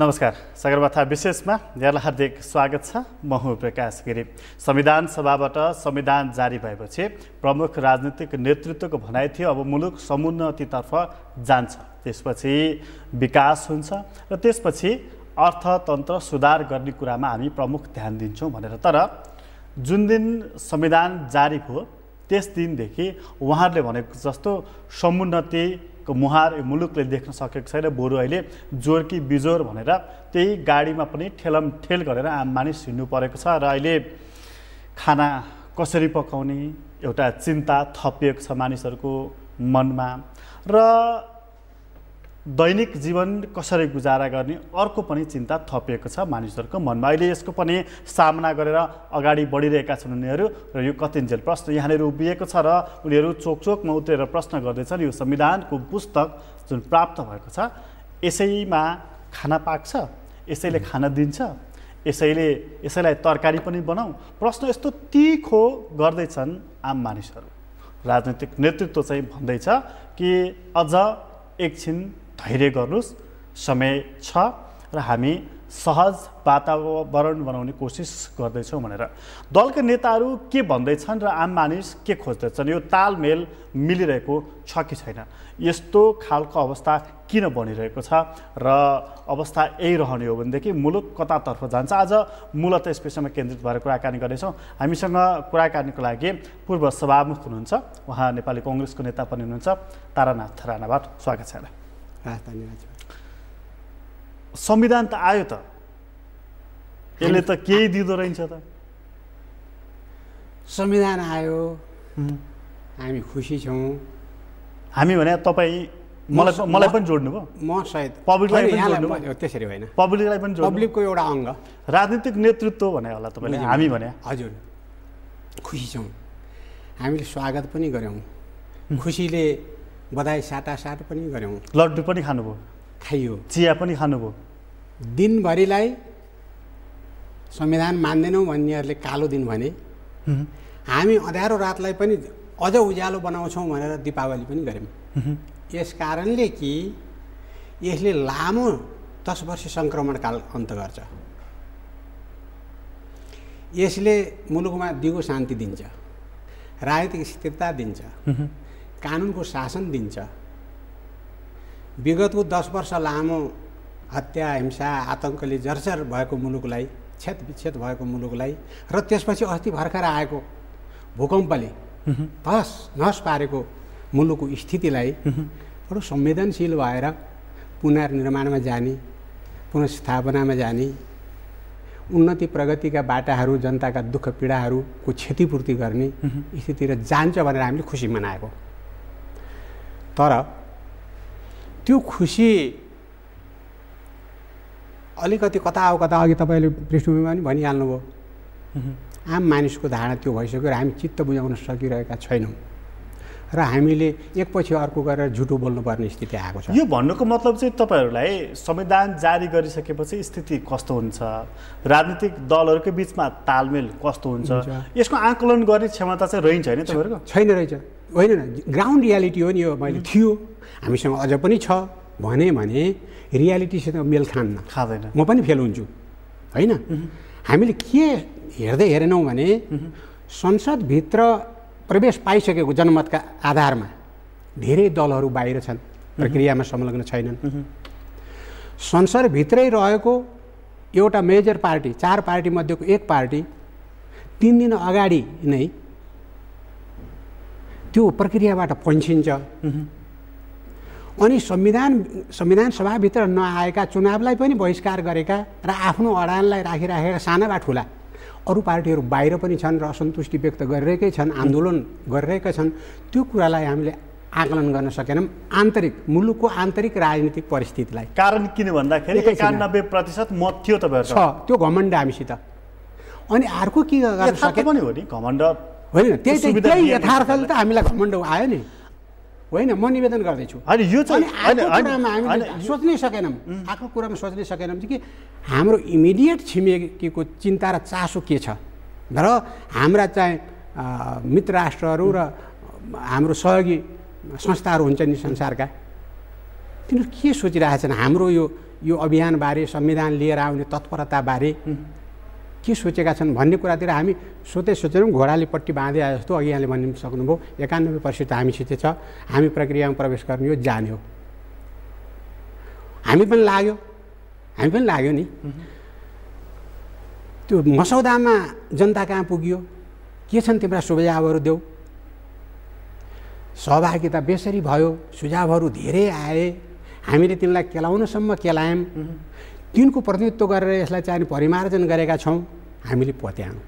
नमस्कार सगरमाथा विशेषमा यहाँलाई हार्दिक स्वागत छ म हुँ प्रकाश गिरी संविधान सभाबाट संविधान जारी भएपछि प्रमुख राजनीतिक नेतृत्वको भनाइ थियो अब मुलुक समुन्नतितर्फ जान्छ त्यसपछि विकास हुन्छ र त्यसपछि अर्थतन्त्र सुधार गर्ने कुरामा हामी प्रमुख ध्यान दिन्छौँ भनेर तर जुन दिन संविधान जारी भयो त्यस दिनदेखि उहाँहरूले भनेको जस्तो समुन्नति को मुहार यो मुलुकले देख्न सकेको छैन बरु अहिले जोर्की बिजोर भनेर त्यही गाडीमा पनि ठेलम ठेल गरेर आम मानिस हिँड्नु परेको छ र अहिले खाना कसरी पकाउने एउटा चिन्ता थपिएको छ मानिसहरूको मनमा र दैनिक जीवन कसरी गुजारा गर्ने अर्को पनि चिन्ता थपिएको छ मानिसहरूको मनमा अहिले यसको पनि सामना गरेर अगाडि बढिरहेका छन् उनीहरू र यो कतिन्जेल प्रश्न यहाँनिर उभिएको छ र उनीहरू चोकचोकमा उत्रेर प्रश्न गर्दैछन् यो संविधानको पुस्तक जुन प्राप्त भएको छ यसैमा खाना पाक्छ यसैले खाना दिन्छ यसैले यसैलाई तरकारी पनि बनाऊ प्रश्न यस्तो तिखो गर्दैछन् आम मानिसहरू राजनैतिक नेतृत्व चाहिँ भन्दैछ कि अझ एकछिन धैर्य गर्नुहोस् समय छ र हामी सहज वातावरण बनाउने कोसिस गर्दैछौँ भनेर दलका नेताहरू के भन्दैछन् र आम मानिस के खोज्दैछन् यो तालमेल मिलिरहेको छ कि छैन यस्तो खालको अवस्था किन बनिरहेको छ र अवस्था यही रहने हो भनेदेखि मुलुक कतातर्फ जान्छ आज मूलत यस विषयमा केन्द्रित भएर कुराकानी गर्नेछौँ हामीसँग कुराकानीको लागि पूर्व सभामुख हुनुहुन्छ उहाँ नेपाली कङ्ग्रेसको नेता पनि हुनुहुन्छ तारानाथ राणाबाट स्वागत छ राजधानी राज्यमा संविधान त आयो त यसले त केही दिँदो रहेछ त संविधान आयो हामी खुसी छौँ हामी भने तपाईँ मलाई मलाई पनि जोड्नु भयो म सायद पब्लिकलाई त्यसरी होइन पब्लिकलाई पनि पब्लिकको एउटा अङ्ग राजनीतिक नेतृत्व भने होला तपाईँले हामी भने हजुर खुसी छौँ हामीले स्वागत पनि गऱ्यौँ खुसीले बधाई साटासाट पनि गऱ्यौँ लड्डु पनि खानुभयो खाइयो चिया पनि खानुभयो दिनभरिलाई संविधान मान्दैनौँ भन्नेहरूले कालो दिन भने हामी अँध्यारो रातलाई पनि अझ उज्यालो बनाउँछौँ भनेर दिपावली पनि गऱ्यौँ यस कारणले कि यसले लामो दस वर्ष काल अन्त गर्छ यसले मुलुकमा दिगो शान्ति दिन्छ राजनीतिक स्थिरता दिन्छ कानुनको शासन दिन्छ विगतको दस वर्ष लामो हत्या हिंसा आतङ्कले जर्जर भएको मुलुकलाई क्षत विच्छेद भएको मुलुकलाई र त्यसपछि अस्ति भर्खर आएको भूकम्पले धस नहस पारेको मुलुकको स्थितिलाई बडो संवेदनशील भएर पुनर्निर्माणमा जाने पुनस्थापनामा जाने उन्नति प्रगतिका बाटाहरू जनताका दुःख पीडाहरूको क्षतिपूर्ति गर्ने स्थितिर जान्छ भनेर हामीले खुसी मनाएको तर त्यो खुसी अलिकति कता आऊ कता अघि तपाईँले पृष्ठभूमिमा पनि भनिहाल्नुभयो आम मानिसको धारणा त्यो भइसक्यो र हामी चित्त बुझाउन सकिरहेका छैनौँ र हामीले एकपछि अर्को गरेर झुटो बोल्नुपर्ने स्थिति आएको छ यो भन्नुको मतलब चाहिँ तपाईँहरूलाई संविधान जारी गरिसकेपछि स्थिति कस्तो हुन्छ राजनीतिक दलहरूकै बिचमा तालमेल कस्तो हुन्छ यसको आकलन गर्ने क्षमता चाहिँ रहन्छ होइन तपाईँहरूको छैन रहेछ होइन ग्राउन्ड रियालिटी हो नि यो मैले थियो हामीसँग अझ पनि छ भने भने रियालिटीसित मेल खान्न खाँदैन म पनि फेल हुन्छु होइन हामीले के हेर्दै हेरेनौँ भने संसदभित्र प्रवेश पाइसकेको जनमतका आधारमा धेरै दलहरू बाहिर छन् प्रक्रियामा संलग्न छैनन् संसदभित्रै रहेको एउटा मेजर पार्टी चार पार्टीमध्येको एक पार्टी तिन दिन अगाडि नै त्यो प्रक्रियाबाट पन्छिन्छ अनि संविधान संविधान सभाभित्र नआएका चुनावलाई पनि बहिष्कार गरेका र आफ्नो अडानलाई राखिराखेका साना वा ठुला अरू पार्टीहरू बाहिर पनि छन् र असन्तुष्टि व्यक्त गरिरहेकै छन् आन्दोलन गरिरहेका छन् त्यो कुरालाई हामीले आकलन गर्न सकेनौँ आन्तरिक मुलुकको आन्तरिक राजनीतिक परिस्थितिलाई कारण किन भन्दाखेरि एकानब्बे प्रतिशत मत थियो तपाईँहरू छ त्यो घमण्ड हामीसित अनि अर्को के गर्न सके पनि हो नि घमण्ड होइन त्यही त्यही यथार्थले त हामीलाई घमण्ड आयो नि होइन म निवेदन गर्दैछु यो चाहिँ सोच्नै सकेनौँ आएको कुरामा सोच्नै सकेनौँ कि हाम्रो इमिडिएट छिमेकीको चिन्ता र चासो के छ र हाम्रा चाहिँ मित्र राष्ट्रहरू र हाम्रो सहयोगी संस्थाहरू हुन्छ नि संसारका तिनीहरू के सोचिरहेछन् हाम्रो यो यो अभियानबारे संविधान लिएर आउने तत्परताबारे के सोचेका छन् भन्ने कुरातिर हामी सोचे सोचेनौँ घोडाले पट्टि बाँधे आए जस्तो अघि यहाँले भनिदिनु सक्नुभयो एकानब्बे पर्सेन्ट हामीसित छ हामी प्रक्रियामा प्रवेश गर्ने हो जाने हो हामी पनि लाग्यो हामी पनि लाग्यो नि त्यो मसौदामा जनता कहाँ पुग्यो के छन् तिम्रा सुझावहरू देऊ सहभागिता बेसरी भयो सुझावहरू धेरै आए हामीले तिनलाई केलाउनसम्म केलायौँ तिनको प्रतिनिधित्व गरेर यसलाई चाहिँ परिमार्जन गरेका छौँ हामीले पत्यायौँ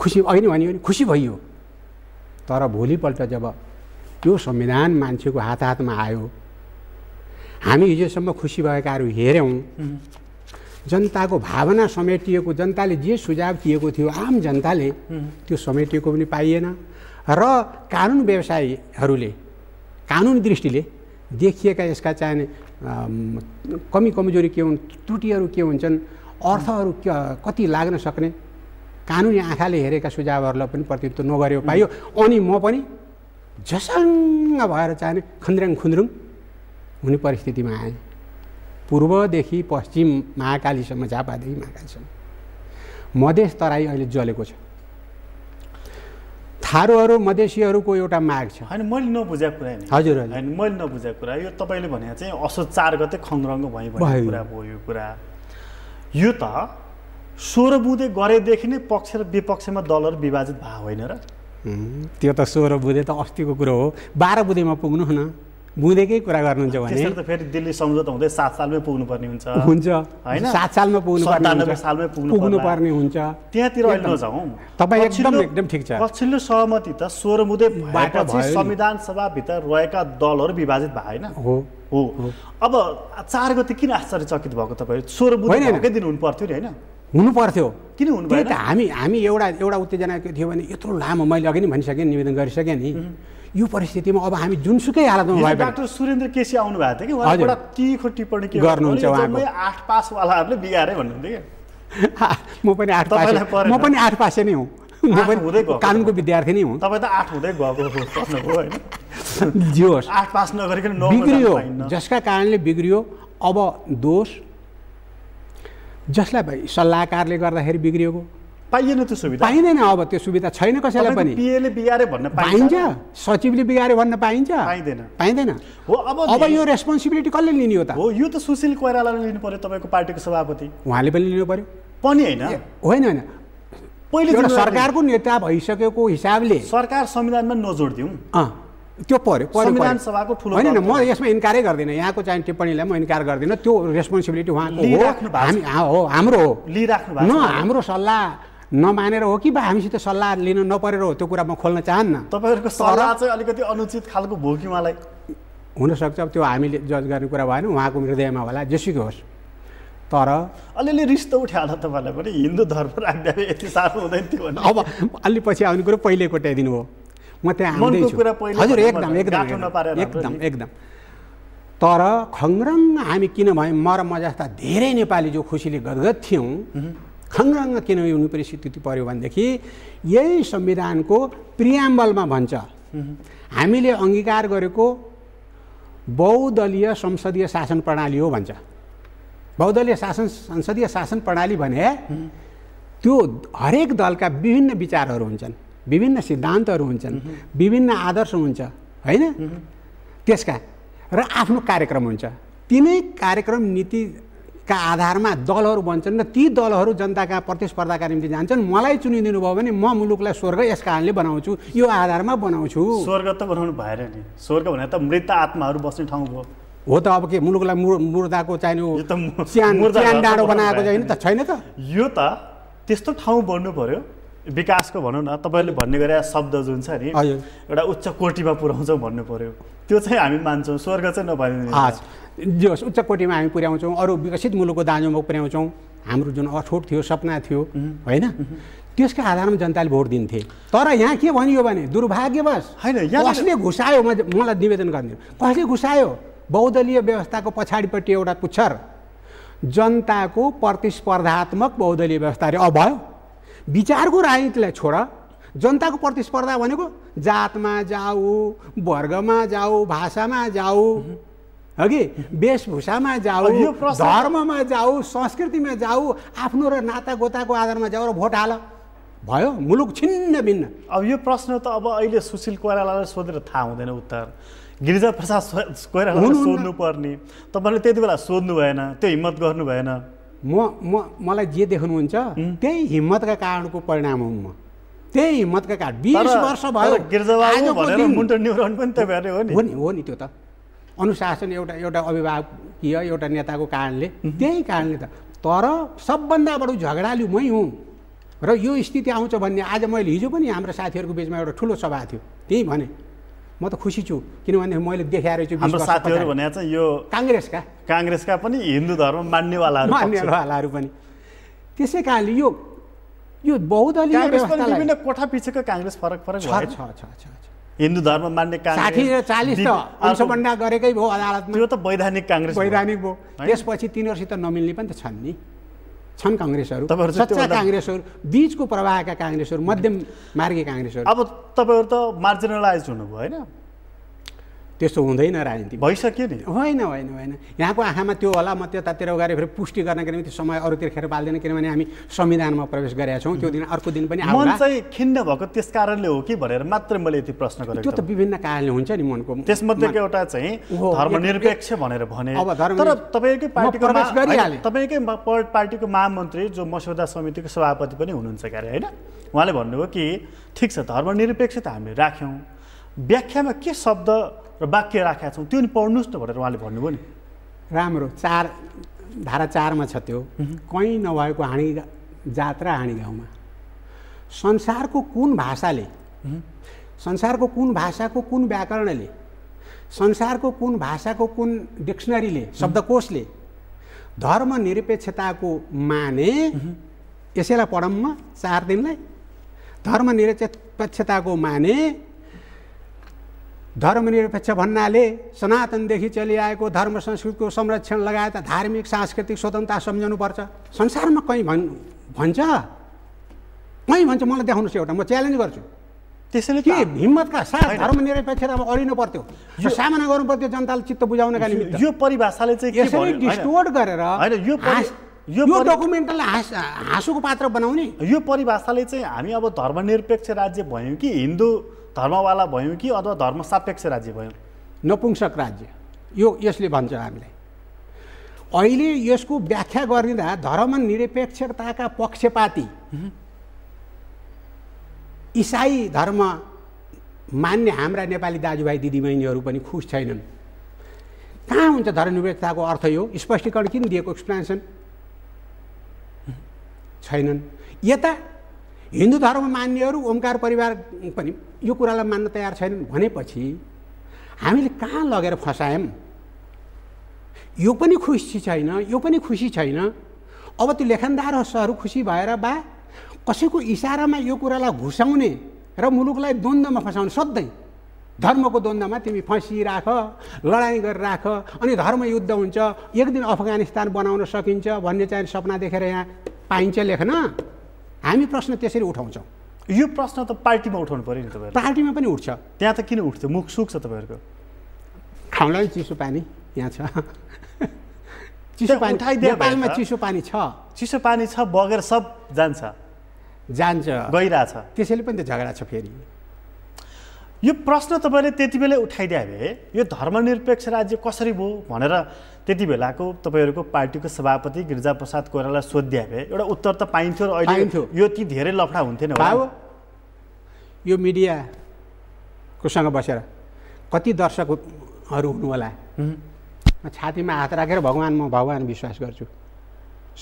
खुसी अघि नै भनियो भने खुसी भइयो तर भोलिपल्ट जब त्यो संविधान मान्छेको हात हातमा आयो हामी हिजोसम्म खुसी भएकाहरू हेऱ्यौँ जनताको भावना समेटिएको जनताले जे सुझाव दिएको थियो आम जनताले त्यो समेटिएको पनि पाइएन र कानुन व्यवसायीहरूले कानुन दृष्टिले देखिएका यसका चाहिने कमी कमजोरी के हुन् त्रुटिहरू के हुन्छन् अर्थहरू कति लाग्न सक्ने कानुनी आँखाले हेरेका सुझावहरूलाई पनि प्रतिनिधित्व नगरेको पाइयो अनि म पनि झसङ्ग भएर चाहने खन्द्र्याङ खुन्द्रुङ हुने परिस्थितिमा आएँ पूर्वदेखि पश्चिम महाकालीसम्म झापादेखि महाकालीसम्म मधेस तराई अहिले जलेको छ थारूहरू मधेसीहरूको एउटा माग छ होइन मैले नबुझेको कुरा हजुर होइन मैले नबुझेको कुरा यो तपाईँले भने चाहिँ असो चार गते खङ्ग्रङ्ग भयो कुरा भयो यो कुरा यो त सोह्र बुधे गरेदेखि नै पक्ष र विपक्षमा दलहरू विभाजित भएको होइन र त्यो त सोह्र बुधे त अस्तिको कुरो हो बाह्र बुधेमा पुग्नु न बुँदेकै कुरा गर्नुहुन्छ भने त फेरि दिल्ली सम्झौता हुँदै सात सालमै पुग्नुपर्ने हुन्छ हुन्छ होइन सात सालमा पुग्नु सालमै पुग्नु पुग्नुपर्ने हुन्छ त्यहाँतिर नजाउँ तपाईँ एकदम एकदम ठिक छ पछिल्लो सहमति त सोह्र मुद्दे भएपछि संविधान सभाभित्र रहेका दलहरू विभाजित भएन हो हो अब चार गते किन आश्चर्यचकित भएको तपाईँ सोह्र मुद्दे दिनु पर्थ्यो नि होइन हुनु पर्थ्यो किन हुनु त्यही त हामी हामी एउटा एउटा उत्तेजना थियो भने यत्रो लामो मैले अघि नै भनिसकेँ निवेदन गरिसकेँ नि यो परिस्थितिमा अब हामी जुनसुकै हालतमा भयो डाक्टर सुरेन्द्र केसी आउनु भएको थियो कि एउटा तिखो टिप्पणी के गर्नुहुन्छ उहाँको आठ पासवालाहरूले बिगारे भन्नुहुन्थ्यो क्या म पनि आठ पास म पनि आठ पासै नै हुँ म पनि कानुनको विद्यार्थी नै हुँ तपाईँ त आठ हुँदै गएको होइन जे होस् आठ पास नगरिकन बिग्रियो जसका कारणले बिग्रियो अब दोष जसलाई सल्लाहकारले गर्दाखेरि बिग्रिएको पाइएन त्यो सुविधा पाइँदैन अब त्यो सुविधा छैन कसैलाई पनि पिएले बिगारे भन्न पाइन्छ सचिवले बिगारे भन्न पाइन्छ पाइँदैन पाइँदैन हो अब अब यो रेस्पोन्सिबिलिटी कसले लिने हो त हो यो त सुशील कोइरालाले लिनु पर्यो तपाईँको पार्टीको सभापति उहाँले पनि लिनु पर्यो पनि होइन होइन होइन पहिले सरकारको नेता भइसकेको हिसाबले सरकार संविधानमा नजोड दिउँ त्यो पऱ्यो पऱ्यो सभाको ठुलो होइन म यसमा इन्कारै गर्दिनँ यहाँको चाहिँ टिप्पणीलाई म इन्कार गर्दिनँ त्यो रेस्पोन्सिबिलिटी उहाँको हामी हो हाम्रो हो लिइराख्नु न हाम्रो सल्लाह नमानेर हो कि बा हामीसित सल्लाह लिन नपरेर हो त्यो कुरा म खोल्न चाहन्न तपाईँहरूको सल्लाह चाहिँ अलिकति अनुचित खालको भयो कि उहाँलाई हुनसक्छ अब त्यो हामीले जज गर्ने कुरा भएन उहाँको हृदयमा होला जेसुकै होस् तर अलिअलि रिस त उठ्यो होला तपाईँलाई पनि हिन्दू धर्म राख्दा यति साह्रो हुँदैन थियो अब अलि पछि आउने कुरो पहिले कोट्याइदिनु हो म त्यहाँ आउँदैछु हजुर एकदम एकदम एकदम एकदम तर खङरङ हामी भयौँ म र म जस्ता धेरै नेपाली जो खुसीले गदगद थियौँ खङरङ किन हुनु परिस्थिति पऱ्यो भनेदेखि यही संविधानको प्रियाम्बलमा भन्छ हामीले अङ्गीकार गरेको बहुदलीय संसदीय शासन प्रणाली हो भन्छ बहुदलीय शासन संसदीय शासन प्रणाली भने त्यो हरेक दलका विभिन्न विचारहरू हुन्छन् विभिन्न सिद्धान्तहरू हुन्छन् विभिन्न आदर्श हुन्छ होइन त्यसका र आफ्नो कार्यक्रम हुन्छ तिनै कार्यक्रम नीति का आधारमा दलहरू बन्छन् र ती दलहरू जनताका प्रतिस्पर्धाका निम्ति जान्छन् मलाई चुनिदिनु भयो भने म मुलुकलाई स्वर्ग यस कारणले बनाउँछु यो आधारमा बनाउँछु स्वर्ग त बनाउनु भएर नि स्वर्ग भने त मृत आत्माहरू बस्ने ठाउँ भयो हो त अब के मुलुकलाई मुर्दाको चाहिने डाँडो बनाएको छैन त यो त त्यस्तो ठाउँ बन्नु पर्यो विकासको भनौँ न तपाईँहरूले भन्ने गरे शब्द जुन छ नि एउटा उच्च कोटीमा पुऱ्याउँछौँ भन्नु पऱ्यो त्यो चाहिँ हामी मान्छौँ स्वर्ग चाहिँ नभनिदिनु जो उच्च कोटीमा हामी पुर्याउँछौँ अरू विकसित मुलुकको दाजुमा पुर्याउँछौँ हाम्रो जुन अठोट थियो सपना थियो होइन त्यसको आधारमा जनताले भोट दिन्थे तर यहाँ के भनियो भने दुर्भाग्यवश होइन कसले घुसायो मलाई निवेदन गर्ने कसले घुसायो बहुदलीय व्यवस्थाको पछाडिपट्टि एउटा पुच्छर जनताको प्रतिस्पर्धात्मक बहुदलीय व्यवस्था अरे अब भयो विचारको राजनीतिलाई छोड जनताको प्रतिस्पर्धा भनेको जातमा जाऊ वर्गमा जाऊ भाषामा जाऊ हो कि वेशभूषामा जाऊ धर्ममा जाऊ संस्कृतिमा जाऊ आफ्नो र नाता गोताको आधारमा जाऊ र भोट हाल भयो मुलुक छिन्न भिन्न अब यो प्रश्न त अब अहिले सुशील कोइरालालाई सोधेर थाहा हुँदैन उत्तर गिरिजा प्रसाद कोइरालालाई सोध्नुपर्ने तपाईँले त्यति बेला सोध्नु भएन त्यो हिम्मत गर्नु भएन म म मलाई जे देख्नुहुन्छ त्यही हिम्मतका कारणको परिणाम हुँ म त्यही हिम्मतका कारण बिस वर्ष भयो हो नि हो नि त्यो त अनुशासन एउटा एउटा अभिभावकीय एउटा नेताको कारणले त्यही कारणले त तर सबभन्दा बडो झगडालु मै हुँ र यो स्थिति आउँछ भन्ने आज मैले हिजो पनि हाम्रो साथीहरूको बिचमा एउटा ठुलो सभा थियो त्यही भने म त खुसी छु किनभने मैले देखाएर छु हाम्रो साथीहरू भने चाहिँ यो काङ्ग्रेसका काङ्ग्रेसका पनि हिन्दू धर्म मान्नेवालाहरू मान्नेवालाहरू पनि त्यसै कारणले यो यो बहुदलीय विभिन्न कोठा पछिको काङ्ग्रेस फरक फरक छ छ छ हिन्दू धर्म मान्ने साठी र चालिस त अंशबन्डा गरेकै भयो अदालतमा त्यो त वैधानिक काङ्ग्रेस वैधानिक भयो त्यसपछि तिनीहरूसित नमिल्ने पनि त छन् नि छन् काङ्ग्रेसहरू सच्चा काङ्ग्रेसहरू बिचको प्रवाहका काङ्ग्रेसहरू मध्यम मार्गी काङ्ग्रेसहरू अब तपाईँहरू त मार्जिनलाइज हुनुभयो होइन त्यस्तो हुँदैन राजनीति भइसक्यो नि होइन होइन होइन यहाँको आँखामा त्यो होला म त्यतातिर गएर फेरि पुष्टि गर्न किनभने त्यो समय अरूतिर खेर पाल्दैन किनभने हामी संविधानमा प्रवेश गरेका छौँ त्यो दिन अर्को दिन पनि मन चाहिँ खिन्न भएको त्यस कारणले हो कि भनेर मात्र मैले यति प्रश्न गरेँ त्यो त विभिन्न कारणले हुन्छ नि मनको त्यसमध्ये एउटा चाहिँ धर्मनिरपेक्ष भनेर भने अब धर्म तर तपाईँकै पार्टीको तपाईँकै पार्टीको महामन्त्री जो मस्यौदा समितिको सभापति पनि हुनुहुन्छ क्यारे होइन उहाँले भन्नुभयो कि ठिक छ धर्मनिरपेक्ष त हामी राख्यौँ व्याख्यामा के शब्द र वाक्य राखेका छौँ त्यो नि पढ्नुहोस् न भनेर उहाँले भन्नुभयो नि राम्रो चार धारा चारमा छ त्यो कहीँ नभएको हाँडी जात र हाँडी गाउँमा संसारको कुन भाषाले संसारको कुन भाषाको कुन व्याकरणले संसारको कुन भाषाको कुन डिक्सनरीले शब्दकोशले धर्मनिरपेक्षताको माने यसैलाई पढौँ म चार दिनलाई धर्मनिरपेक्षताको माने धर्मनिरपेक्ष भन्नाले सनातनदेखि चलिआएको धर्म संस्कृतिको संरक्षण लगायत धार्मिक सांस्कृतिक स्वतन्त्रता सम्झनुपर्छ संसारमा कहीँ भन् भन्छ कहीँ भन्छ मलाई देखाउनुहोस् एउटा म च्यालेन्ज गर्छु त्यसैले के हिम्मतका साथ धर्मनिरपेक्षतामा अडिनु पर्थ्यो यो सामना गर्नु पर्थ्यो जनताले चित्त बुझाउनका निमित्त यो परिभाषाले चाहिँ यसरी डिस्टोर्ड गरेर यो यो डकुमेन्टलाई हाँस हाँसोको पात्र बनाउने यो परिभाषाले चाहिँ हामी अब धर्मनिरपेक्ष राज्य भयौँ कि हिन्दू धर्मवाला भयौँ कि अथवा धर्म सापेक्ष राज्य भयौँ नपुंसक राज्य यो यसले भन्छ हामीलाई अहिले यसको व्याख्या गरिँदा धर्म निरपेक्षताका पक्षपाती इसाई धर्म मान्ने हाम्रा नेपाली दाजुभाइ दिदीबहिनीहरू पनि खुस छैनन् कहाँ हुन्छ धर्मनिरपेक्षताको अर्थ यो स्पष्टीकरण किन दिएको एक्सप्लेनेसन छैनन् यता हिन्दू धर्म मान्नेहरू ओमकार परिवार पनि यो कुरालाई मान्न तयार छैनन् भनेपछि हामीले कहाँ लगेर फसायौँ यो पनि खुसी छैन यो पनि खुसी छैन अब त्यो लेखनदारहरू खुसी भएर बा कसैको इसारामा यो कुरालाई घुसाउने र मुलुकलाई द्वन्द्वमा फसाउने सधैँ धर्मको द्वन्द्वमा तिमी फँसिराख लडाइँ गरेर राख अनि धर्म युद्ध हुन्छ एक दिन अफगानिस्तान बनाउन सकिन्छ भन्ने चाहिँ सपना देखेर यहाँ पाइन्छ लेख्न हामी प्रश्न त्यसरी उठाउँछौँ यो प्रश्न त पार्टीमा उठाउनु पऱ्यो नि तपाईँ पार्टीमा पनि उठ्छ त्यहाँ त किन उठ्छ मुख सुख छ तपाईँहरूको खाउँला चिसो पानी यहाँ छ चिसो पानी नेपालमा चिसो पानी छ चिसो पानी छ बगेर सब जान्छ जान्छ गइरहेछ त्यसैले पनि त झगडा छ फेरि यो प्रश्न तपाईँले त्यति बेलै उठाइदिए भए यो धर्मनिरपेक्ष राज्य कसरी भयो भनेर त्यति बेलाको तपाईँहरूको पार्टीको सभापति गिरिजाप्रसाद कोइराला सोध्या भए एउटा उत्तर त पाइन्थ्यो र अहिले यो ती धेरै लफडा हुन्थेन हो यो मिडियाकोसँग बसेर कति दर्शकहरू हुनु होला म छातीमा हात राखेर भगवान् म भगवान् विश्वास गर्छु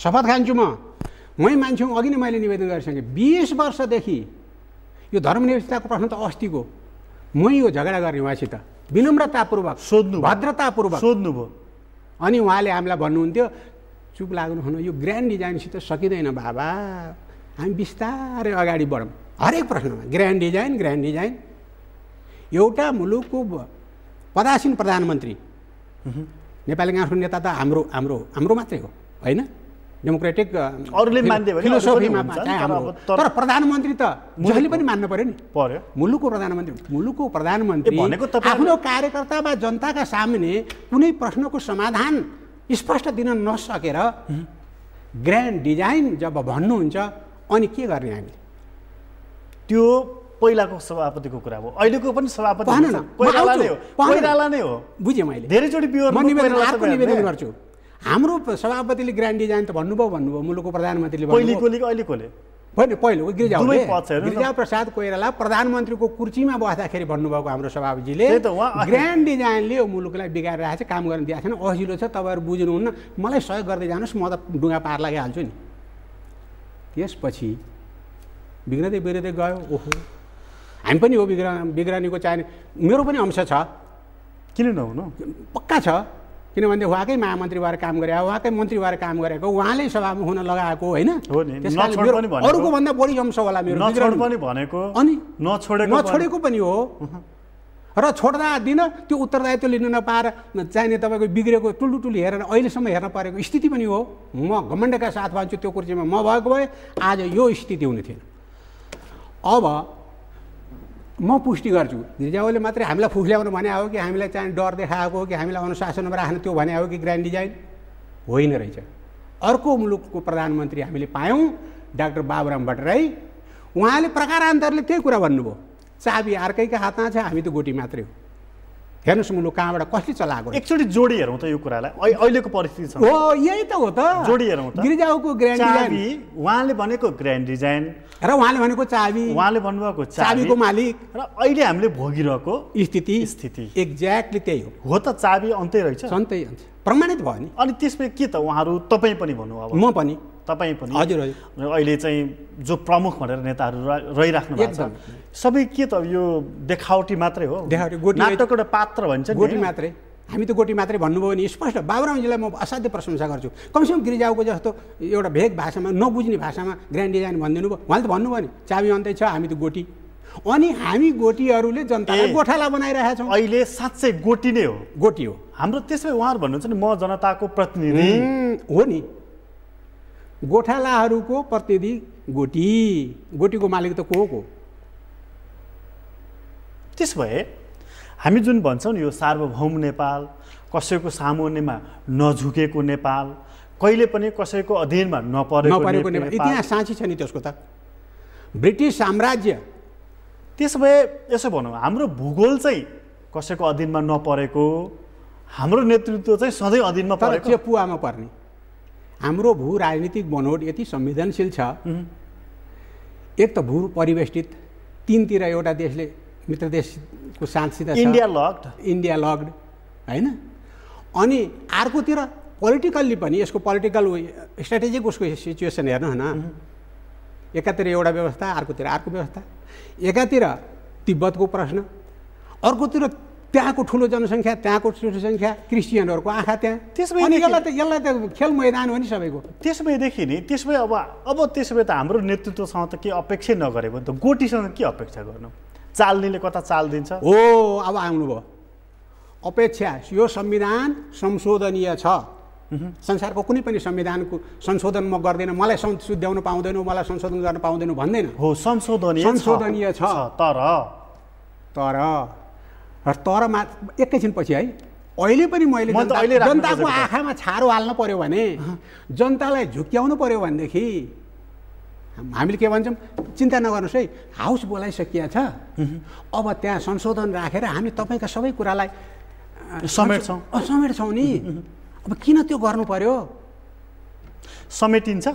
शपथ खान्छु म मै मान्छे अघि नै मैले निवेदन गरिसकेँ बिस वर्षदेखि यो धर्मनिरपेक्षताको प्रश्न त अस्तिको मै यो झगडा गर्ने उहाँसित विनम्रतापूर्वक सोध्नु भद्रतापूर्वक सोध्नुभयो अनि उहाँले हामीलाई भन्नुहुन्थ्यो चुप लाग्नुहुन यो ग्रान्ड डिजाइनसित सकिँदैन बाबा हामी बिस्तारै अगाडि बढौँ हरेक प्रश्नमा ग्रान्ड डिजाइन ग्रान्ड डिजाइन एउटा मुलुकको पदासीन प्रधानमन्त्री नेपाली काङ्ग्रेसको नेता त हाम्रो हाम्रो हाम्रो मात्रै हो होइन डेमोक्रेटिक uh, अरूले मान्दै फिलोसफीमा तर प्रधानमन्त्री त जहिले पनि मान्नु पर्यो नि पर्यो मुलुकको प्रधानमन्त्री मुलुकको प्रधानमन्त्री भनेको आफ्नो कार्यकर्ता वा जनताका सामने कुनै प्रश्नको समाधान स्पष्ट दिन नसकेर ग्रान्ड डिजाइन जब भन्नुहुन्छ अनि के गर्ने हामीले त्यो पहिलाको सभापतिको कुरा हो अहिलेको पनि सभापति नै हो बुझेँ मैले धेरैचोटि गर्छु हाम्रो सभापतिले ग्रान्ड डिजाइन त भन्नुभयो भन्नुभयो मुलुकको प्रधानमन्त्रीले होइन पहिलो गिरिजा गिरिजा प्रसाद कोइराला प्रधानमन्त्रीको कुर्चीमा बस्दाखेरि भन्नुभएको हाम्रो सभापतिजीले ग्रान्ड डिजाइनले यो मुलुकलाई बिगारिरहेको छ काम गर्न दिएको छैन अजिलो छ तपाईँहरू बुझ्नुहुन्न मलाई सहयोग गर्दै जानुहोस् म त डुङ्गा पार लगाइहाल्छु नि त्यसपछि बिग्रदै बिग्रदै गयो ओहो हामी पनि हो बिग्र बिग्रनेको चाहिने मेरो पनि अंश छ किन नहुनु पक्का छ किनभने उहाँकै महामन्त्री भएर काम गरे उहाँकै मन्त्री भएर काम गरेको उहाँले सभामा हुन लगाएको होइन अरूको भन्दा बढी अंश होला मेरो अनि नछोडेको पनि हो र छोड्दा दिन त्यो उत्तरदायित्व लिनु नपाएर चाहिने तपाईँको बिग्रेको टुलुटुलु हेरेर अहिलेसम्म हेर्न परेको स्थिति पनि हो म घमण्डका साथ भन्छु त्यो कुर्सीमा म भएको भए आज यो स्थिति हुने थिएन अब म पुष्टि गर्छु रिजाउले मात्रै हामीलाई फुस्ल्याउनु भने हो कि हामीलाई चाहिँ डर देखाएको हो कि हामीलाई अनुशासनमा राख्नु त्यो भने हो कि ग्रान्ड डिजाइन होइन रहेछ अर्को मुलुकको प्रधानमन्त्री हामीले पायौँ डाक्टर बाबुराम भट्टराई उहाँले प्रकारान्तरले त्यही कुरा भन्नुभयो चाबी अर्कैका हातमा छ हामी त गोटी मात्रै हो हेर्नुहोस् मुलु कहाँबाट कसले चलाएको एकचोटि जोडी हेरौँ त यो कुरालाई अहिलेको परिस्थिति हो यही त हो त जोडी हेरौँ गिरिजाको ग्रान्ड चाबी उहाँले भनेको ग्रान्ड डिजाइन र उहाँले भनेको चाबी उहाँले भन्नुभएको चाबीको मालिक र अहिले हामीले भोगिरहेको स्थिति स्थिति एक्ज्याक्टली त्यही हो हो त चाबी अन्तै रहेछ अन्तै प्रमाणित भयो नि अनि त्यसमा के त उहाँहरू तपाईँ पनि भन्नुभयो म पनि तपाईँ पनि हजुर हजुर अहिले चाहिँ जो प्रमुख भनेर नेताहरू रहिराख्नु भएको छ सबै के त यो देखावटी मात्रै हो देखावटी गोटी नाटक एउटा पात्र भन्छ गोटी मात्रै हामी त गोटी मात्रै भन्नुभयो भने स्पष्ट बाबुरामजीलाई म असाध्य प्रशंसा गर्छु कमसेकम गिरिजाको जस्तो एउटा भेग भाषामा नबुझ्ने भाषामा ग्रान्ड डिजाइन भनिदिनु भयो उहाँले त भन्नुभयो नि चाबी अन्तै छ हामी त गोटी अनि हामी गोटीहरूले जनतालाई गोठाला बनाइरहेका छौँ अहिले साँच्चै गोटी नै हो गोटी हो हाम्रो त्यसमै उहाँहरू भन्नुहुन्छ नि म जनताको प्रतिनिधि हो नि गोठालाहरूको प्रतिनिधि गोटी गोटीको मालिक त को हो त्यस भए हामी जुन भन्छौँ नि यो सार्वभौम नेपाल कसैको सामुन्यमा नझुकेको नेपाल कहिले पनि कसैको अधीनमा नपरेको नपरेको नेपाल इतिहास साँची छ नि त्यसको त ब्रिटिस साम्राज्य त्यस भए यसो भनौँ हाम्रो भूगोल चाहिँ कसैको अधीनमा नपरेको हाम्रो नेतृत्व चाहिँ सधैँ अधीनमा परेको पुवामा पर्ने हाम्रो भू राजनीतिक बनोट यति संवेदनशील छ एक त भू परिवेष्टित तिनतिर एउटा देशले मित्र देशको साथसित इन्डिया लक्ड इन्डिया लक्ड होइन अनि अर्कोतिर पोलिटिकल्ली पनि यसको पोलिटिकल स्ट्राटेजिक उसको सिचुएसन हेर्नु न एकातिर एउटा व्यवस्था अर्कोतिर अर्को व्यवस्था एकातिर तिब्बतको प्रश्न अर्कोतिर त्यहाँको ठुलो जनसङ्ख्या त्यहाँको ठुलो सङ्ख्या क्रिस्चियनहरूको आँखा त्यहाँ त्यसमै भए यसलाई त यसलाई त खेल मैदान हो नि सबैको त्यसमैदेखि भएदेखि नि त्यसमै अब अब त्यसमै त हाम्रो नेतृत्वसँग त के अपेक्षै नगरे भने त गोटीसँग के अपेक्षा गर्नु चाल्नेले कता चाल दिन्छ हो अब आउनुभयो अपेक्षा यो संविधान संशोधनीय छ संसारको कुनै पनि संविधानको संशोधन म गर्दैन मलाई सुध्याउनु पाउँदैन मलाई संशोधन गर्न पाउँदैन भन्दैन हो संशोधन संशोधनीय छ तर तर र तर मा एकैछिनपछि है अहिले पनि मैले जनताको आँखामा छारो हाल्नु पर्यो भने जनतालाई झुक्क्याउनु पर्यो भनेदेखि हामीले के भन्छौँ चिन्ता नगर्नुहोस् है हाउस बोलाइसकिया छ अब त्यहाँ संशोधन राखेर हामी तपाईँका सबै कुरालाई समेट्छौँ समेट्छौँ नि अब किन त्यो गर्नु पर्यो समेटिन्छ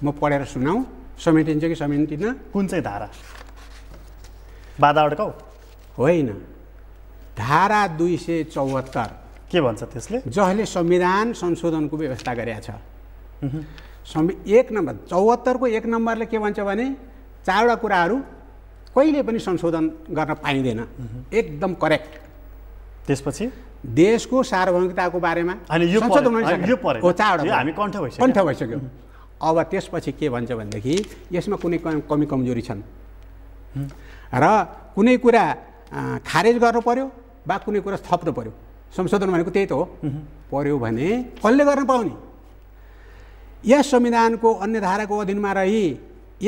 म पढेर सुनाउँ समेटिन्छ कि समेटिन्न कुन चाहिँ धारा बाधा अड्काउ होइन धारा दुई सय चौहत्तर के भन्छ त्यसले जसले संविधान संशोधनको व्यवस्था गरेका छ संवि एक नम्बर चौहत्तरको एक नम्बरले के भन्छ भने चारवटा कुराहरू कहिले पनि संशोधन गर्न पाइँदैन एकदम करेक्ट त्यसपछि देशको सार्वभौमिकताको बारेमा कण्ठ भइसक्यो अब त्यसपछि के भन्छ भनेदेखि यसमा कुनै कमी कमजोरी छन् र कुनै कुरा खारेज गर्नु पर्यो वा कुनै कुरा थप्नु पऱ्यो संशोधन भनेको त्यही त हो पऱ्यो भने कसले गर्न पाउने यस संविधानको अन्य धाराको अधीनमा रही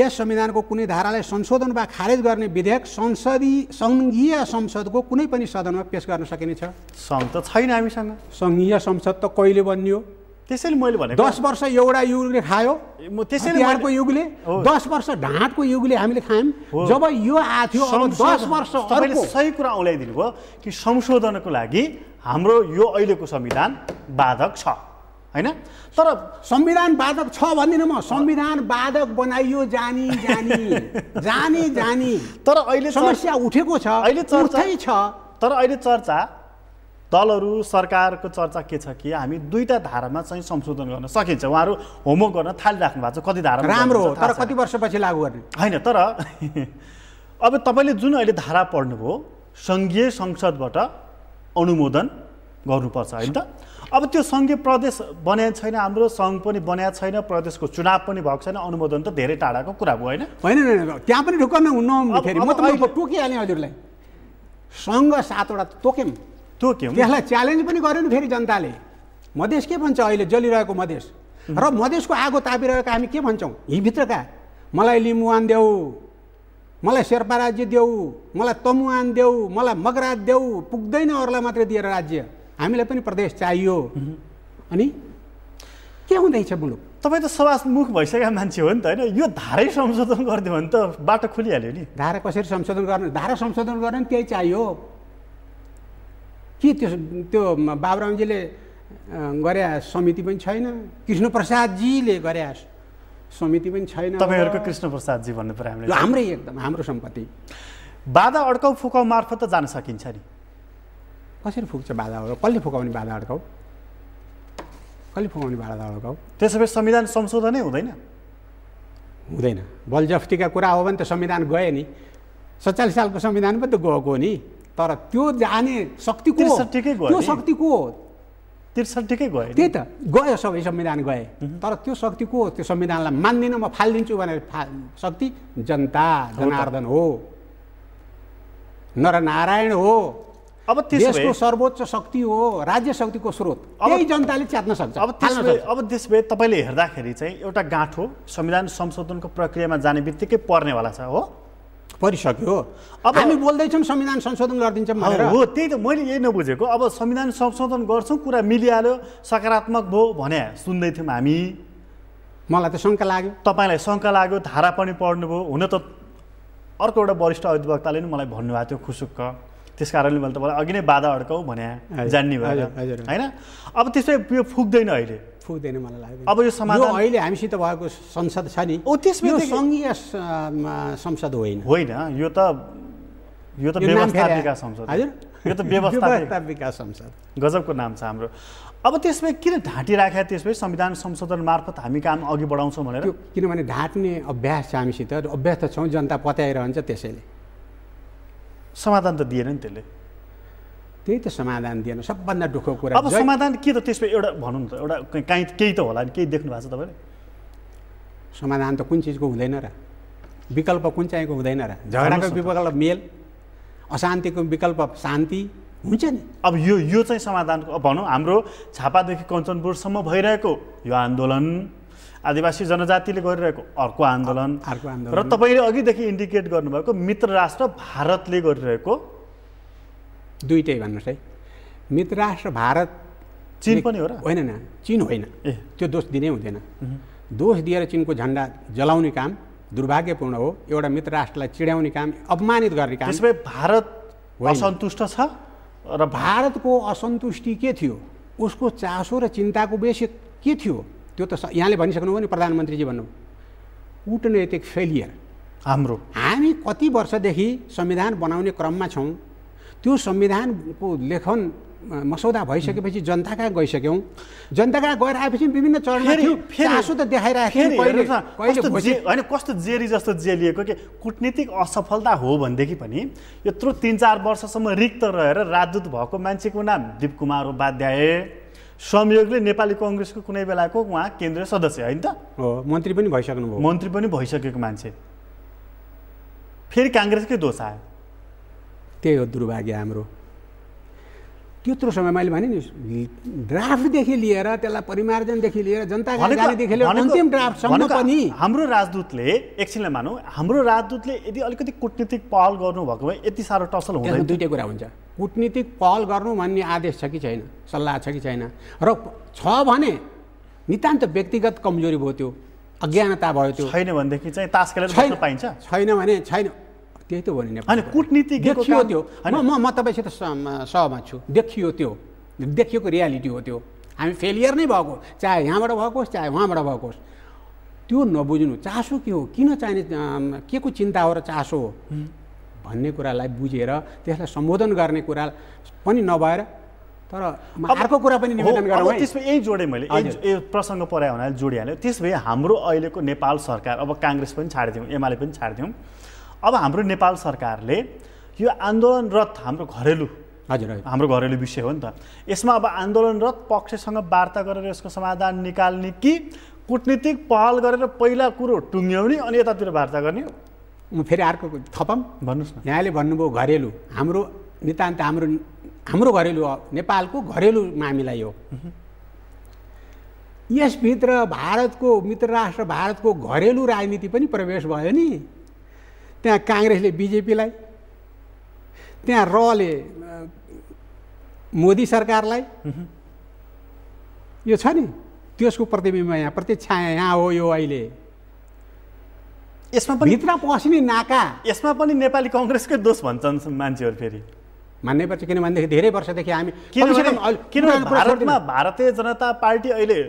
यस संविधानको कुनै धारालाई संशोधन वा खारेज गर्ने विधेयक संसदीय सङ्घीय संसदको कुनै पनि सदनमा पेस गर्न सकिनेछ सङ्घ त छैन हामीसँग सङ्घीय संसद त कहिले बनियो त्यसैले मैले भने दस वर्ष एउटा युगले खायो त्यसैले अर्को युगले दस वर्ष ढाँटको युगले हामीले खायौँ जब यो आएको थियो अब दस वर्ष सही कुरा औलाइदिनु भयो कि संशोधनको लागि हाम्रो यो अहिलेको संविधान बाधक छ होइन तर संविधान बाधक छ भन्दिनँ म संविधान बाधक बनाइयो जानी जानी जानी जानी तर अहिले समस्या उठेको छ अहिले चर्चै छ तर अहिले चर्चा दलहरू सरकारको चर्चा के छ कि हामी दुईवटा धारामा चाहिँ संशोधन गर्न सकिन्छ उहाँहरू होमवर्क गर्न थालिराख्नु भएको छ कति धारा राम्रो हो तर कति वर्षपछि लागू गर्ने होइन तर अब तपाईँले जुन अहिले धारा पढ्नुभयो सङ्घीय संसदबाट अनुमोदन गर्नुपर्छ होइन त अब त्यो सङ्घीय प्रदेश बनाएको छैन हाम्रो सङ्घ पनि बनाएको छैन प्रदेशको चुनाव पनि भएको छैन अनुमोदन त धेरै टाढाको कुरा भयो होइन होइन त्यहाँ पनि ढुक्क नहुन्न म त टोकिहालेँ हजुरलाई सङ्घ सातवटा तोक्यौँ तोक्यौँ त्यसलाई च्यालेन्ज पनि गर्यो नि फेरि जनताले मधेस के भन्छ अहिले जलिरहेको मधेस र मधेसको आगो तापिरहेको हामी के भन्छौँ हिँभित्रका मलाई लिम्बुवान देऊ मलाई शेर्पा राज्य देऊ मलाई तमुवान देऊ मलाई मगराज देऊ पुग्दैन अरूलाई मात्रै दिएर राज्य हामीलाई पनि प्रदेश चाहियो अनि के हुँदैछ मुलुक तपाईँ त सभामुख भइसकेका मान्छे हो नि त होइन यो धारै संशोधन गरिदियो भने त बाटो खुलिहाल्यो नि धारा कसरी संशोधन गर्ने धारा संशोधन गर्नु त्यही चाहियो के त्यो त्यो बाबुरामजीले गरे समिति पनि छैन कृष्णप्रसादजीले गरे समिति पनि छैन तपाईँहरूको कृष्णप्रसादजी भन्नु पऱ्यो हामीले हाम्रै एकदम हाम्रो सम्पत्ति बाधा अड्काउ फुकाउ मार्फत त जान सकिन्छ नि कसरी फुक्छ बाधा अड्काउ कसले फुकाउने बाधा अड्काउ कसले फुकाउने बाधा अड्काउ त्यसो भए संविधान संशोधनै हुँदैन हुँदैन बलजफ्तीका कुरा हो भने त संविधान गयो नि सत्तालिस सालको संविधान पनि त गएको नि तर त्यो जाने शक्ति त्यो शक्ति को त्रिसठीकै गयो त्यही त गयो सबै संविधान गए तर त्यो शक्ति को त्यो संविधानलाई मान्दिनँ म फालिदिन्छु भनेर फा शक्ति जनता जनार्दन हो नरनारायण हो अब त्यसको सर्वोच्च शक्ति हो राज्य शक्तिको स्रोत अब जनताले च्यात्न सक्छ अब अब त्यसभए तपाईँले हेर्दाखेरि चाहिँ एउटा गाँठो संविधान संशोधनको प्रक्रियामा जाने बित्तिकै पर्नेवाला छ हो परिसक्यो अब हामी बोल्दैछौँ संविधान संशोधन गरिदिन्छौँ हो त्यही त मैले यही नबुझेको अब संविधान संशोधन गर्छौँ कुरा मिलिहाल्यो सकारात्मक भयो भने सुन्दै थियौँ हामी मलाई त शङ्का लाग्यो तपाईँलाई शङ्का लाग्यो धारा पनि पढ्नुभयो हुन त अर्को एउटा वरिष्ठ अधिवक्ताले नि मलाई भन्नुभएको थियो खुसुक्क त्यस कारणले मैले तपाईँलाई अघि नै बाधा अड्काउ भने जान्ने भयो होइन अब त्यसै यो फुक्दैन अहिले फुक्दैन मलाई लाग्यो अब यो समाधान अहिले हामीसित भएको संसद छ नि ओ त्यसमा सङ्घीय संसद होइन होइन यो त यो त व्यवस्था संसद हजुर यो त व्यवस्था विकास संसद गजबको नाम छ हाम्रो अब त्यसमै किन ढाँटिराखेका त्यसमै संविधान संशोधन मार्फत हामी काम अघि बढाउँछौँ भनेर किनभने ढाँट्ने अभ्यास छ हामीसित अभ्यास त छौँ जनता पत्याइरहन्छ त्यसैले समाधान त दिएन नि त्यसले त्यही त समाधान दिएन सबभन्दा दुःखको कुरा अब समाधान के त त्यसमा एउटा भनौँ न त एउटा काहीँ केही त होला नि केही देख्नु भएको छ तपाईँले समाधान त कुन चिजको हुँदैन र विकल्प कुन चाहिँको हुँदैन र झगडाको विकल्प मेल अशान्तिको विकल्प शान्ति हुन्छ नि अब यो यो चाहिँ समाधानको भनौँ हाम्रो छापादेखि कञ्चनपुरसम्म भइरहेको यो आन्दोलन आदिवासी जनजातिले गरिरहेको अर्को आन्दोलन अर्को आन्दोलन र तपाईँले अघिदेखि इन्डिकेट गर्नुभएको मित्र राष्ट्र भारतले गरिरहेको दुइटै भन्नुहोस् है मित्र राष्ट्र भारत चिन पनि हो र होइन न चिन होइन त्यो दोष दिनै हुँदैन दोष दिएर चिनको झन्डा जलाउने काम दुर्भाग्यपूर्ण हो एउटा मित्र राष्ट्रलाई चिड्याउने काम अपमानित गर्ने काम सबै भारत असन्तुष्ट छ र भारतको असन्तुष्टि के थियो उसको चासो र चिन्ताको बेसी के थियो त्यो त यहाँले भनिसक्नुभयो नि प्रधानमन्त्रीजी भन्नु कुटनैतिक फेलियर हाम्रो हामी कति वर्षदेखि संविधान बनाउने क्रममा छौँ त्यो संविधानको लेखन मसौदा भइसकेपछि जनता कहाँ गइसक्यौँ जनता कहाँ गएर आएपछि विभिन्न होइन कस्तो जेरी जस्तो जेलिएको के कुटनीतिक असफलता हो भनेदेखि पनि यत्रो तिन चार वर्षसम्म रिक्त रहेर राजदूत भएको मान्छेको नाम दिपकुमार उपाध्याय संयोगले नेपाली कङ्ग्रेसको कुनै बेलाको उहाँ केन्द्रीय सदस्य होइन त हो मन्त्री पनि भइसक्नुभयो मन्त्री पनि भइसकेको मान्छे फेरि काङ्ग्रेसकै दोष आयो त्यही हो दुर्भाग्य हाम्रो त्यत्रो समय मैले भने नि ड्राफ्टदेखि लिएर त्यसलाई परिमार्जनदेखि लिएर जनता पनि हाम्रो राजदूतले एकछिनलाई मानौँ हाम्रो राजदूतले यदि अलिकति कुटनीतिक पहल गर्नुभएको भए यति साह्रो टसल हुँदैन दुइटै कुरा हुन्छ कुटनीतिक पहल गर्नु भन्ने आदेश छ कि छैन सल्लाह छ कि छैन र छ भने नितान्त व्यक्तिगत कमजोरी भयो त्यो अज्ञानता भयो त्यो छैन भनेदेखि चाहिँ तास खेलेर छैन पाइन्छ छैन भने छैन त्यही त भने होइन कुटनीति देखियो त्यो म म तपाईँसित सहमत छु देखियो त्यो देखिएको रियालिटी हो त्यो हामी फेलियर नै भएको चाहे यहाँबाट भएको होस् चाहे उहाँबाट भएको होस् त्यो नबुझ्नु चासो के हो किन चाहिने के को चिन्ता हो र चासो हो भन्ने कुरालाई बुझेर त्यसलाई सम्बोधन गर्ने कुरा पनि नभएर तर अर्को कुरा पनि निवेदन गरौँ त्यसमा यही जोडेँ मैले प्रसङ्ग पर्या हुनाले जोडिहालेँ त्यस भए हाम्रो अहिलेको नेपाल सरकार अब काङ्ग्रेस पनि छाडिदिउँ एमाले पनि छाडिदिउँ अब हाम्रो नेपाल सरकारले यो आन्दोलनरत हाम्रो घरेलु हजुर हाम्रो घरेलु विषय हो नि त यसमा अब आन्दोलनरत पक्षसँग वार्ता गरेर यसको समाधान निकाल्ने कि कुटनीतिक पहल गरेर पहिला कुरो टुङ्ग्याउने अनि यतातिर वार्ता गर्ने म फेरि अर्को थपम भन्नुहोस् न यहाँले भन्नुभयो घरेलु हाम्रो नितान्त हाम्रो हाम्रो घरेलु नेपालको घरेलु मामिला यो यसभित्र भारतको मित्र राष्ट्र भारतको घरेलु राजनीति पनि प्रवेश भयो नि त्यहाँ काङ्ग्रेसले बिजेपीलाई त्यहाँ रले मोदी सरकारलाई यो छ नि त्यसको प्रतिबिम्ब यहाँ प्रत्यक्ष यहाँ हो यो अहिले यसमा पनि भित्र पस्ने नाका यसमा पनि नेपाली कङ्ग्रेसकै दोष भन्छन् मान्छेहरू फेरि मान्यपछि किनभनेदेखि धेरै वर्षदेखि हामी किनभने भारतमा भारतीय जनता पार्टी अहिले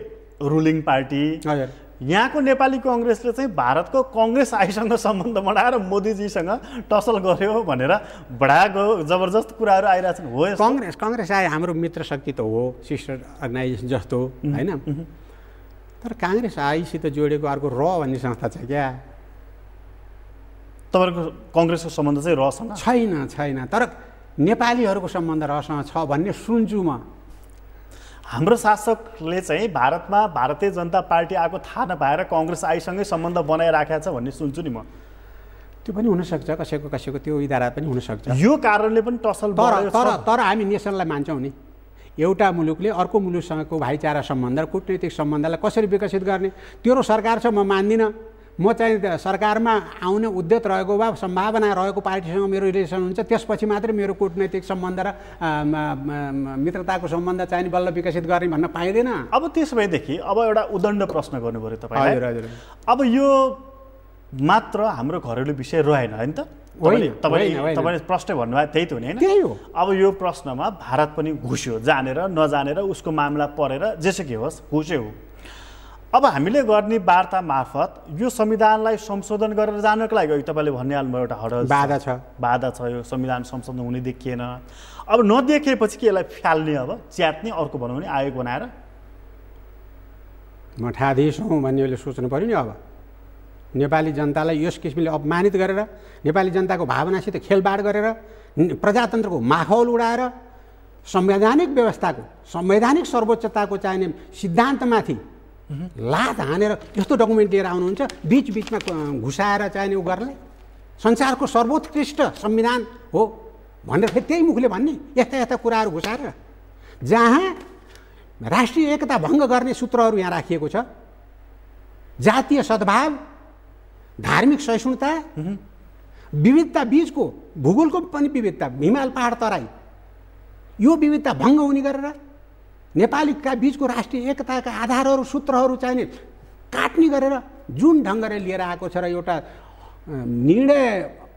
रुलिङ पार्टी हजुर यहाँको नेपाली कङ्ग्रेसले चाहिँ भारतको कङ्ग्रेस आइसँग सम्बन्ध बढाएर मोदीजीसँग टसल गर्यो भनेर बढाएको जबरजस्त कुराहरू आइरहेछन् हो कङ्ग्रेस कङ्ग्रेस आए हाम्रो मित्र शक्ति त हो सिस्टर अर्गनाइजेसन जस्तो होइन तर काङ्ग्रेस आईसित जोडेको अर्को र भन्ने संस्था छ क्या तपाईँहरूको कङ्ग्रेसको सम्बन्ध चाहिँ रहसँग छैन छैन तर नेपालीहरूको सम्बन्ध रहसँग छ भन्ने सुन्छु म हाम्रो शासकले चाहिँ भारतमा भारतीय जनता पार्टी आएको थाहा नपाएर कङ्ग्रेस आइसँगै सम्बन्ध बनाइराखेको छ भन्ने सुन्छु नि म त्यो पनि हुनसक्छ कसैको कसैको त्यो इदारा पनि हुनसक्छ यो कारणले पनि टसल तर तर तर हामी नेसनलाई मान्छौँ नि एउटा मुलुकले अर्को मुलुकसँगको भाइचारा सम्बन्ध र कुटनैतिक सम्बन्धलाई कसरी विकसित गर्ने तेरो सरकार छ म मान्दिनँ म चाहिँ सरकारमा आउने उद्यत रहेको वा सम्भावना रहेको पार्टीसँग मेरो रिलेसन हुन्छ त्यसपछि मात्रै मेरो कुटनैतिक सम्बन्ध र मित्रताको सम्बन्ध चाहिँ बल्ल विकसित गर्ने भन्न पाइँदैन अब त्यसो भएदेखि अब एउटा उदण्ड प्रश्न गर्नु पऱ्यो तपाईँ हजुर हजुर अब यो मात्र हाम्रो घरेलु विषय रहेन होइन त तपाईँले प्रश्न भन्नुभयो त्यही त हुने होइन त्यही हो अब यो प्रश्नमा भारत पनि घुस्यो जानेर नजानेर उसको मामला परेर जेसुकै होस् घुस्यो हो अब हामीले गर्ने वार्ता मार्फत यो संविधानलाई संशोधन गरेर जानको लागि अघि तपाईँले भनिहाल्नुभयो एउटा हडल बाधा छ बाधा छ यो संविधान संशोधन हुने देखिएन अब नदेखिएपछि के यसलाई फ्याल्ने अब च्यात्ने अर्को भनौँ भने आयोग बनाएर म ठाधीस भन्ने उसले सोच्नु पऱ्यो नि अब नेपाली जनतालाई यस किसिमले अपमानित गरेर नेपाली जनताको भावनासित खेलबाड गरेर प्रजातन्त्रको माखौल उडाएर संवैधानिक व्यवस्थाको संवैधानिक सर्वोच्चताको चाहिने सिद्धान्तमाथि लात हानेर यस्तो डकुमेन्ट लिएर आउनुहुन्छ बिच बिचमा घुसाएर चाहिने ऊ गर्ने संसारको सर्वोत्कृष्ट संविधान हो भनेर फेरि त्यही मुखले भन्ने यस्ता यस्ता कुराहरू घुसाएर जहाँ राष्ट्रिय एकता भङ्ग गर्ने सूत्रहरू यहाँ राखिएको छ जातीय सद्भाव धार्मिक सहिष्णुता विविधता बिचको भूगोलको पनि विविधता हिमाल पहाड तराई यो विविधता भङ्ग हुने गरेर नेपालीका बिचको राष्ट्रिय एकताका आधारहरू सूत्रहरू चाहिने काट्ने गरेर जुन ढङ्गले लिएर आएको छ र एउटा निर्णय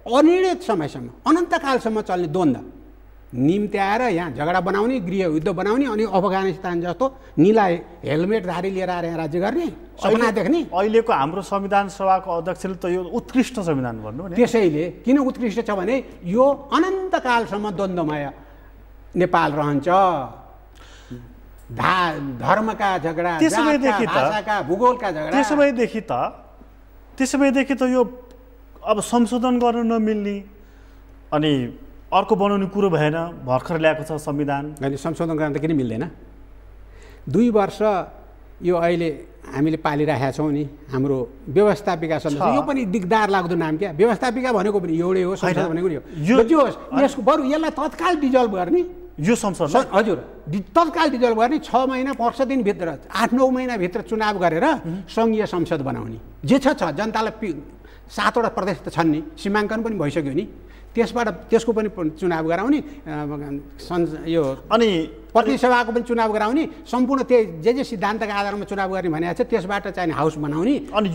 अनिर्णित समयसम्म अनन्तकालसम्म चल्ने द्वन्द्व निम्त्याएर यहाँ झगडा बनाउने गृहयुद्ध बनाउने अनि अफगानिस्तान जस्तो निलाई धारी लिएर आएर यहाँ राज्य गर्ने सपना देख्ने अहिलेको हाम्रो संविधान सभाको अध्यक्षले त यो उत्कृष्ट संविधान भन्नु त्यसैले किन उत्कृष्ट छ भने यो अनन्तकालसम्म द्वन्द्वमय नेपाल रहन्छ धा धर्मका झगडा त्यसो भएदेखि त भूगोलका झगडा त्यसो भएदेखि त त्यसो भएदेखि त यो अब संशोधन गर्न नमिल्ने अनि अर्को बनाउने कुरो भएन भर्खर ल्याएको छ संविधान अहिले संशोधन गर्न त किन मिल्दैन दुई वर्ष यो अहिले हामीले पालिराखेका छौँ नि हाम्रो व्यवस्थापिका सन्दर्भ यो पनि दिगदार लाग्दो नाम क्या व्यवस्थापिका भनेको पनि एउटै हो संसद भनेको यो होस् यसको बरु यसलाई तत्काल डिजल्भ गर्ने यो संसद हजुर तत्काल डिजल्भ गर्ने छ महिना वर्ष दिनभित्र आठ नौ महिनाभित्र चुनाव गरेर सङ्घीय संसद बनाउने जे छ छ जनतालाई सातवटा प्रदेश त छन् नि सीमाङ्कन पनि भइसक्यो नि त्यसबाट त्यसको पनि चुनाव गराउने यो अनि सभाको पनि चुनाव गराउने सम्पूर्ण त्यही जे जे सिद्धान्तको आधारमा चुनाव गर्ने भनेको छ त्यसबाट चाहिँ हाउस बनाउने अनि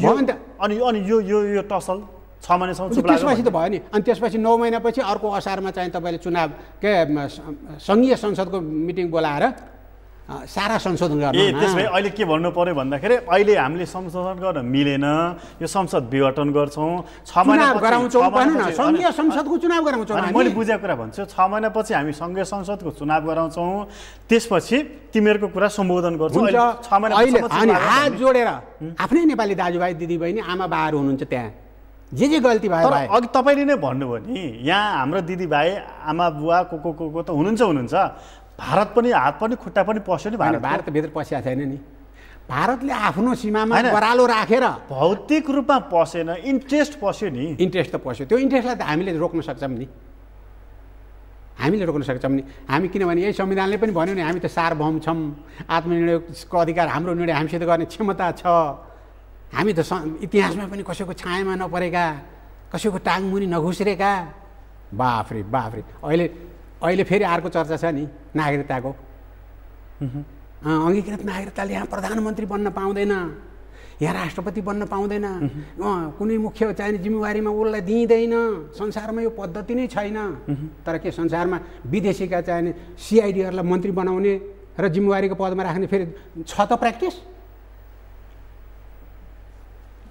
अनि अनि यो यो यो टसल छ महिनासम्म त्यसपछि त भयो नि अनि त्यसपछि नौ महिनापछि अर्को असारमा चाहिँ तपाईँले चुनाव के सङ्घीय संसदको मिटिङ बोलाएर सारा संशोधन गर्न ए भए अहिले के भन्नु पर्यो भन्दाखेरि अहिले हामीले संशोधन गर्न मिलेन यो संसद विघटन गर्छौँ छ महिना संसदको चुनाव गराउँछौँ मैले बुझेको कुरा भन्छु छ महिनापछि हामी सङ्घीय संसदको चुनाव गराउँछौँ त्यसपछि तिमीहरूको कुरा सम्बोधन गर्छौँ छ महिना हात जोडेर आफ्नै नेपाली दाजुभाइ दिदीबहिनी आमा बाहरू हुनुहुन्छ त्यहाँ जे जे गल्ती भयो अघि तपाईँले नै भन्नुभयो नि यहाँ हाम्रो दिदीभाइ आमा बुवा को को को को त हुनुहुन्छ हुनुहुन्छ भारत पनि हात पनि खुट्टा पनि पस्यो नि भारत भारतभित्र पसिया छैन नि भारतले आफ्नो सीमामा बरालो राखेर रा। भौतिक रूपमा पसेन इन्ट्रेस्ट पस्यो नि इन्ट्रेस्ट त पस्यो त्यो इन्ट्रेस्टलाई त हामीले रोक्न सक्छौँ नि हामीले रोक्न सक्छौँ नि हामी किनभने यही संविधानले पनि भन्यो नि हामी त सार्वभौम छौँ आत्मनिर्णयको अधिकार हाम्रो निर्णय हामीसित गर्ने क्षमता छ हामी त इतिहासमा पनि कसैको छायामा नपरेका कसैको टाङमुनि नघुस्रेका बाफ्रे बाफ्रे अहिले अहिले फेरि अर्को चर्चा छ नि नागरिकताको अङ्गीकृत नागरिकताले यहाँ प्रधानमन्त्री बन्न पाउँदैन यहाँ राष्ट्रपति बन्न पाउँदैन कुनै मुख्य चाहिने जिम्मेवारीमा उसलाई दिइँदैन संसारमा यो पद्धति नै छैन तर के संसारमा विदेशीका चाहिने सिआइडीहरूलाई मन्त्री बनाउने र जिम्मेवारीको पदमा राख्ने फेरि छ त प्र्याक्टिस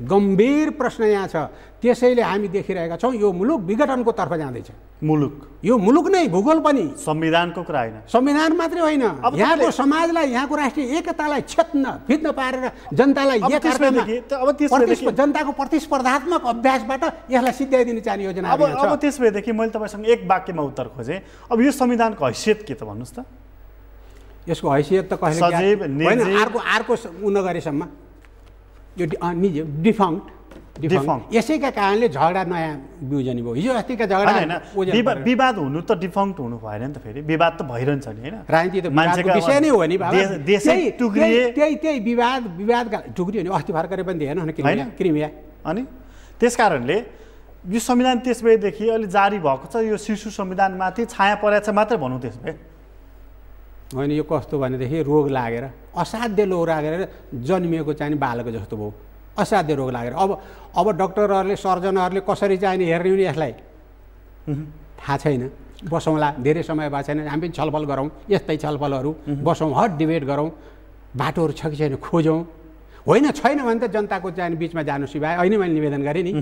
गम्भीर प्रश्न यहाँ छ त्यसैले हामी देखिरहेका छौँ यो मुलुक विघटनको तर्फ जाँदैछ मुलुक यो मुलुक नै भूगोल पनि संविधानको कुरा होइन संविधान मात्रै होइन यहाँको समाजलाई यहाँको राष्ट्रिय एकतालाई छेत्न फित्न पारेर जनतालाई जनताको प्रतिस्पर्धात्मक अभ्यासबाट यसलाई सिद्ध्याइदिनु चाहने योजना अब अब त्यस भएदेखि मैले तपाईँसँग एक वाक्यमा उत्तर खोजेँ अब यो संविधानको हैसियत के त भन्नुहोस् त यसको हैसियत त कहिले अर्को अर्को उ नगरेसम्म यो निज डिफङ्क्ट यसैका कारणले झगडा नयाँ बिउजनी भयो हिजो अस्तिका झगडा होइन विवाद हुनु त डिफङ्क्ट हुनु भएन नि त फेरि विवाद त भइरहन्छ नि होइन राजनीति त मान्छेको विषय नै हो नि त्यही त्यही विवाद विवादका टुक्रियो नि अस्ति भर्खरै पनि हेर्न होइन क्रिमिया अनि त्यस कारणले यो संविधान त्यसबेदेखि अहिले जारी भएको छ यो शिशु संविधानमाथि छाया परेको छ मात्रै भनौँ भए होइन यो कस्तो भनेदेखि रोग लागेर असाध्य रोग लागेर जन्मिएको चाहिँ बालको जस्तो भयो असाध्य रोग लागेर अब अब डक्टरहरूले सर्जनहरूले कसरी चाहिने हेर्ने नि यसलाई थाहा छैन बसौँला धेरै समय भएको छैन हामी पनि छलफल गरौँ यस्तै छलफलहरू बसौँ हट डिबेट गरौँ बाटोहरू छ कि छैन खोजौँ होइन छैन भने त जनताको चाहिँ बिचमा जानु सिवाय अहिले मैले निवेदन गरेँ नि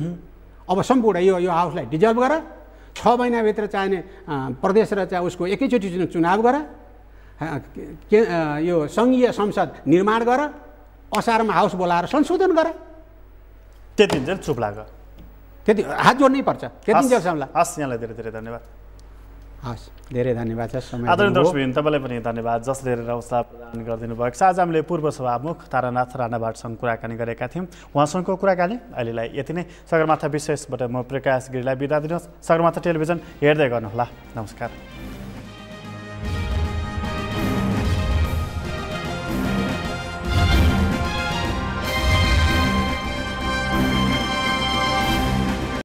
अब सम्पूर्ण यो यो हाउसलाई डिजल्भ गर छ महिनाभित्र चाहिने प्रदेश र चाहिँ उसको एकैचोटि चुनाव गर के यो सङ्घीय संसद निर्माण गर असारमा हाउस बोलाएर संशोधन गर त्यति चुप लाग त्यति हात जोड्नै पर्छ त्यति जेलसम्म हस् यहाँलाई धेरै धेरै धन्यवाद हस् धेरै धन्यवाद छ आदरणीय दर्शकबिन तपाईँलाई पनि धन्यवाद जसले अवस्था प्रदान गरिदिनु भएको छ आज हामीले पूर्व सभामुख तारानाथ राणाभाटसँग कुराकानी गरेका थियौँ उहाँसँगको कुराकानी अहिलेलाई यति नै सगरमाथा विशेषबाट म प्रकाश गिरीलाई बिदा दिनुहोस् सगरमाथा टेलिभिजन हेर्दै गर्नुहोला नमस्कार